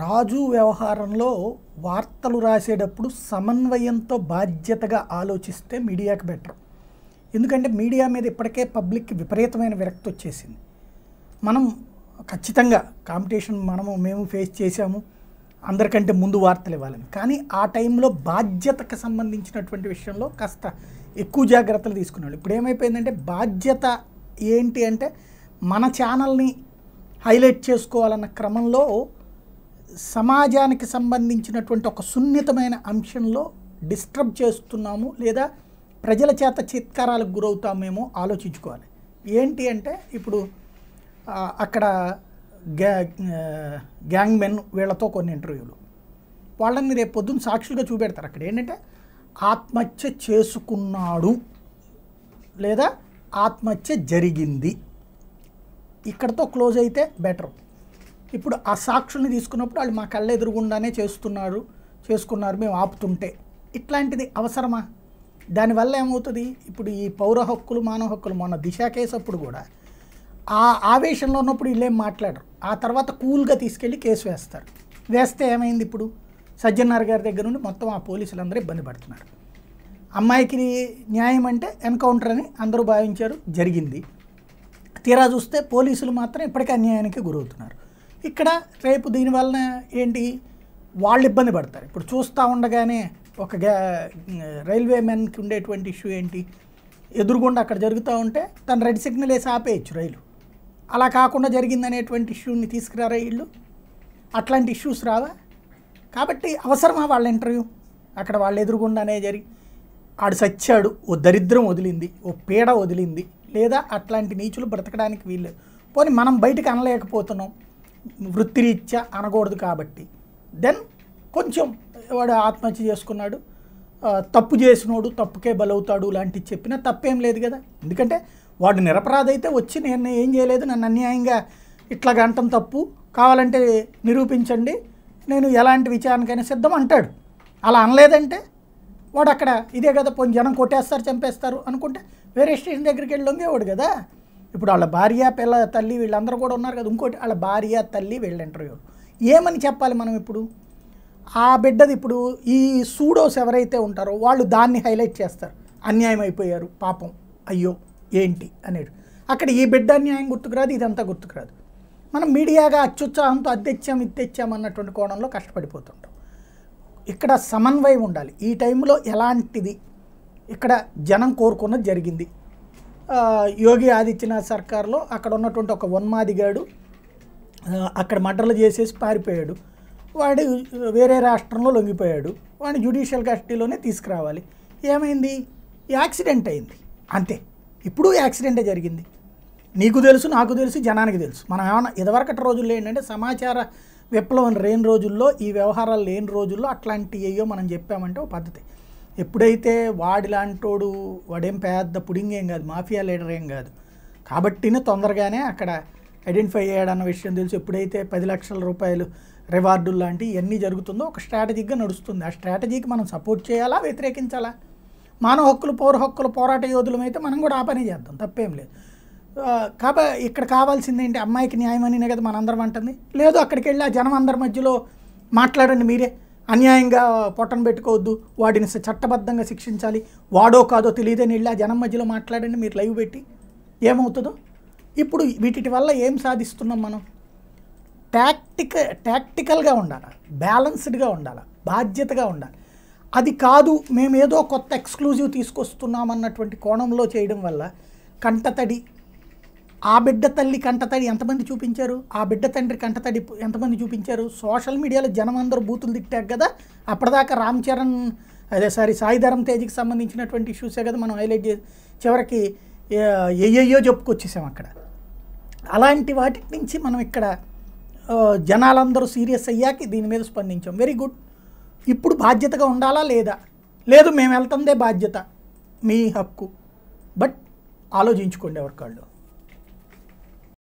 రాజు వ్యవహారంలో వార్తలు రాసేటప్పుడు సమన్వయంతో బాధ్యతగా ఆలోచిస్తే మీడియాకి బెటర్ ఎందుకంటే మీడియా మీద ఇప్పటికే పబ్లిక్కి విపరీతమైన విరక్తి వచ్చేసింది మనం ఖచ్చితంగా కాంపిటీషన్ మనము మేము ఫేస్ చేసాము అందరికంటే ముందు వార్తలు ఇవ్వాలని కానీ ఆ టైంలో బాధ్యతకు సంబంధించినటువంటి విషయంలో కాస్త ఎక్కువ జాగ్రత్తలు తీసుకున్నాడు ఇప్పుడు ఏమైపోయిందంటే బాధ్యత ఏంటి అంటే మన ఛానల్ని హైలైట్ చేసుకోవాలన్న క్రమంలో సమాజానికి సంబంధించినటువంటి ఒక సున్నితమైన అంశంలో డిస్టర్బ్ చేస్తున్నాము లేదా ప్రజల చేత చిత్కారాలకు గురవుతామేమో ఆలోచించుకోవాలి ఏంటి అంటే ఇప్పుడు అక్కడ గ్యా గ్యాంగ్ మెన్ వీళ్ళతో కొన్ని ఇంటర్వ్యూలు వాళ్ళని రేపు పొద్దున్న సాక్షులుగా చూపెడతారు అక్కడ ఏంటంటే ఆత్మహత్య చేసుకున్నాడు లేదా ఆత్మహత్య జరిగింది ఇక్కడతో క్లోజ్ అయితే బెటర్ ఇప్పుడు ఆ సాక్షుల్ని తీసుకున్నప్పుడు వాళ్ళు మా కళ్ళ ఎదురుగుండానే చేస్తున్నారు చేసుకున్నారు మేము ఆపుతుంటే ఇట్లాంటిది అవసరమా దానివల్ల ఏమవుతుంది ఇప్పుడు ఈ పౌర హక్కులు మానవ హక్కులు మొన్న దిశ కేసు అప్పుడు కూడా ఆ ఆవేశంలో ఉన్నప్పుడు వీళ్ళేం మాట్లాడరు ఆ తర్వాత కూల్గా తీసుకెళ్ళి కేసు వేస్తారు వేస్తే ఏమైంది ఇప్పుడు సజ్జనార్ గారి దగ్గర నుండి మొత్తం ఆ పోలీసులు అందరూ ఇబ్బంది పడుతున్నారు అమ్మాయికి న్యాయం అంటే ఎన్కౌంటర్ అని అందరూ భావించారు జరిగింది తీరా చూస్తే పోలీసులు మాత్రం ఇప్పటికీ అన్యాయానికి గురవుతున్నారు ఇక్కడ రేపు దీనివలన ఏంటి వాళ్ళు ఇబ్బంది పడతారు ఇప్పుడు చూస్తూ ఉండగానే ఒక రైల్వే మెన్కి ఉండేటువంటి ఇష్యూ ఏంటి ఎదురుగుండా అక్కడ జరుగుతూ ఉంటే తను రెడ్ సిగ్నల్ వేసి ఆపేయచ్చు రైలు అలా కాకుండా జరిగింది అనేటువంటి ఇష్యూని తీసుకురారా వీళ్ళు అట్లాంటి ఇష్యూస్ రావా కాబట్టి అవసరమా వాళ్ళ ఇంటర్వ్యూ అక్కడ వాళ్ళు ఎదురుగుండానే జరిగి ఆడు సచ్చాడు ఓ దరిద్రం వదిలింది ఓ పీడ వదిలింది లేదా అట్లాంటి నీచులు బ్రతకడానికి వీళ్ళు పోనీ మనం బయటకు అనలేకపోతున్నాం వృత్తిరీత్యా అనకూడదు కాబట్టి దెన్ కొంచెం వాడు ఆత్మహత్య చేసుకున్నాడు తప్పు చేసినోడు తప్పుకే బలవుతాడు లాంటివి చెప్పినా తప్పేం లేదు కదా ఎందుకంటే వాడు నిరపరాధ అయితే వచ్చి నేను ఏం చేయలేదు నన్ను అన్యాయంగా ఇట్లా గంటం తప్పు కావాలంటే నిరూపించండి నేను ఎలాంటి విచారణకైనా సిద్ధం అంటాడు అలా అనలేదంటే వాడు అక్కడ ఇదే కదా పోయి జనం కొట్టేస్తారు చంపేస్తారు అనుకుంటే వేరే స్టేషన్ దగ్గరికి వెళ్ళి వెళ్ళొంగేవాడు కదా ఇప్పుడు వాళ్ళ భార్య పిల్ల తల్లి వీళ్ళందరూ కూడా ఉన్నారు కదా ఇంకోటి వాళ్ళ భార్య తల్లి వీళ్ళ ఇంటర్వ్యూ ఏమని చెప్పాలి మనం ఇప్పుడు ఆ బిడ్డది ఇప్పుడు ఈ సూడోస్ ఎవరైతే ఉంటారో వాళ్ళు దాన్ని హైలైట్ చేస్తారు అన్యాయం అయిపోయారు పాపం అయ్యో ఏంటి అనేది అక్కడ ఈ బిడ్డ అన్యాయం గుర్తుకురాదు ఇదంతా గుర్తుకురాదు మనం మీడియాగా అత్యుత్సాహంతో అది తెచ్చాం అన్నటువంటి కోణంలో కష్టపడిపోతుంటాం ఇక్కడ సమన్వయం ఉండాలి ఈ టైంలో ఎలాంటిది ఇక్కడ జనం కోరుకున్నది జరిగింది యోగి ఆదిత్యనాథ్ సర్కార్లో అక్కడ ఉన్నటువంటి ఒక ఉన్మాదిగాడు అక్కడ మర్డర్లు చేసేసి పారిపోయాడు వాడు వేరే రాష్ట్రంలో లొంగిపోయాడు వాడిని జ్యుడిషియల్ కస్టడీలోనే తీసుకురావాలి ఏమైంది యాక్సిడెంట్ అయింది అంతే ఇప్పుడు యాక్సిడెంటే జరిగింది నీకు తెలుసు నాకు తెలుసు జనానికి తెలుసు మనం ఏమన్నా ఇదివరకటి రోజుల్లో ఏంటంటే సమాచార విప్లవం లేని రోజుల్లో ఈ వ్యవహారాలు లేని రోజుల్లో అట్లాంటి ఏయో మనం చెప్పామంటే ఒక పద్ధతి ఎప్పుడైతే వాడి లాంటోడు వాడేం పెద్ద పుడింగ్ ఏం కాదు మాఫియా లీడర్ ఏం కాదు కాబట్టినే తొందరగానే అక్కడ ఐడెంటిఫై అయ్యాడన్న విషయం తెలుసు ఎప్పుడైతే పది లక్షల రూపాయలు రివార్డులు లాంటివి ఇవన్నీ జరుగుతుందో ఒక స్ట్రాటజీగా నడుస్తుంది ఆ స్ట్రాటజీకి మనం సపోర్ట్ చేయాలా వ్యతిరేకించాలా మానవ హక్కులు పౌర హక్కుల పోరాట యోధులమైతే మనం కూడా ఆ పని చేద్దాం తప్పేం లేదు కాబ ఇక్కడ కావాల్సింది ఏంటి అమ్మాయికి న్యాయం అనినే కదా మనందరం అంటుంది లేదు అక్కడికి వెళ్ళి ఆ జనం అందరి మధ్యలో మాట్లాడండి మీరే అన్యాయంగా పొట్టను పెట్టుకోవద్దు వాటిని చట్టబద్ధంగా శిక్షించాలి వాడో కాదో తెలియదని నీళ్ళ జనం మధ్యలో మాట్లాడండి మీరు లైవ్ పెట్టి ఏమవుతుందో ఇప్పుడు వీటి వల్ల ఏం సాధిస్తున్నాం మనం టాక్టిక టాక్టికల్గా ఉండాలి బ్యాలన్స్డ్గా ఉండాలి బాధ్యతగా ఉండాలి అది కాదు మేమేదో కొత్త ఎక్స్క్లూజివ్ తీసుకొస్తున్నాం అన్నటువంటి కోణంలో చేయడం వల్ల కంటతడి ఆ బిడ్డ తల్లి కంటతడి ఎంతమంది చూపించారు ఆ బిడ్డ తండ్రి కంటతడి ఎంతమంది చూపించారు సోషల్ మీడియాలో జనం అందరూ బూతులు తిట్టారు కదా అప్పటిదాకా రామ్ చరణ్ అదే సారీ సాయిధరం తేజ్కి సంబంధించినటువంటి ఇష్యూసే కదా మనం హైలైట్ చేసి చివరికి ఏయో చెప్పుకొచ్చేసాం అక్కడ అలాంటి వాటి నుంచి మనం ఇక్కడ జనాలందరూ సీరియస్ అయ్యాక దీని మీద స్పందించాం వెరీ గుడ్ ఇప్పుడు బాధ్యతగా ఉండాలా లేదా లేదు మేము వెళ్తుందే బాధ్యత మీ హక్కు బట్ ఆలోచించుకోండి ఎవరికాళ్ళు